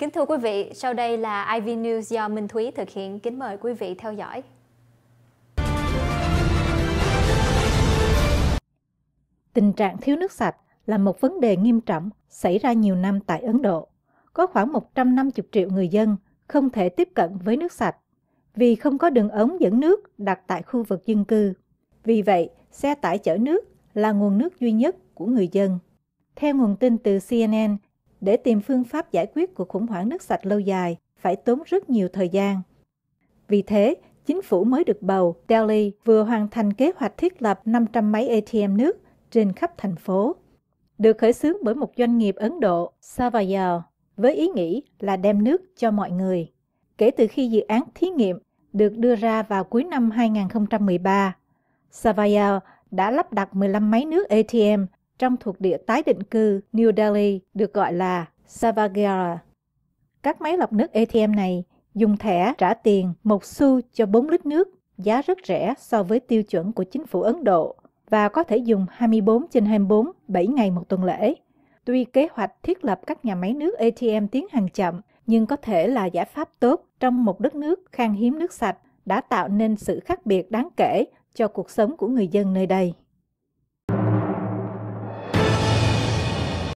Kính thưa quý vị, sau đây là IV News do Minh Thúy thực hiện. Kính mời quý vị theo dõi. Tình trạng thiếu nước sạch là một vấn đề nghiêm trọng xảy ra nhiều năm tại Ấn Độ. Có khoảng 150 triệu người dân không thể tiếp cận với nước sạch vì không có đường ống dẫn nước đặt tại khu vực dân cư. Vì vậy, xe tải chở nước là nguồn nước duy nhất của người dân. Theo nguồn tin từ CNN, để tìm phương pháp giải quyết cuộc khủng hoảng nước sạch lâu dài phải tốn rất nhiều thời gian. Vì thế, chính phủ mới được bầu, Delhi vừa hoàn thành kế hoạch thiết lập 500 máy ATM nước trên khắp thành phố. Được khởi xướng bởi một doanh nghiệp Ấn Độ, Savayal, với ý nghĩ là đem nước cho mọi người. Kể từ khi dự án thí nghiệm được đưa ra vào cuối năm 2013, Savayal đã lắp đặt 15 máy nước ATM trong thuộc địa tái định cư New Delhi được gọi là Savagara. Các máy lọc nước ATM này dùng thẻ trả tiền một xu cho 4 lít nước, giá rất rẻ so với tiêu chuẩn của chính phủ Ấn Độ và có thể dùng 24 trên 24, 7 ngày một tuần lễ. Tuy kế hoạch thiết lập các nhà máy nước ATM tiến hành chậm, nhưng có thể là giải pháp tốt trong một đất nước khan hiếm nước sạch đã tạo nên sự khác biệt đáng kể cho cuộc sống của người dân nơi đây.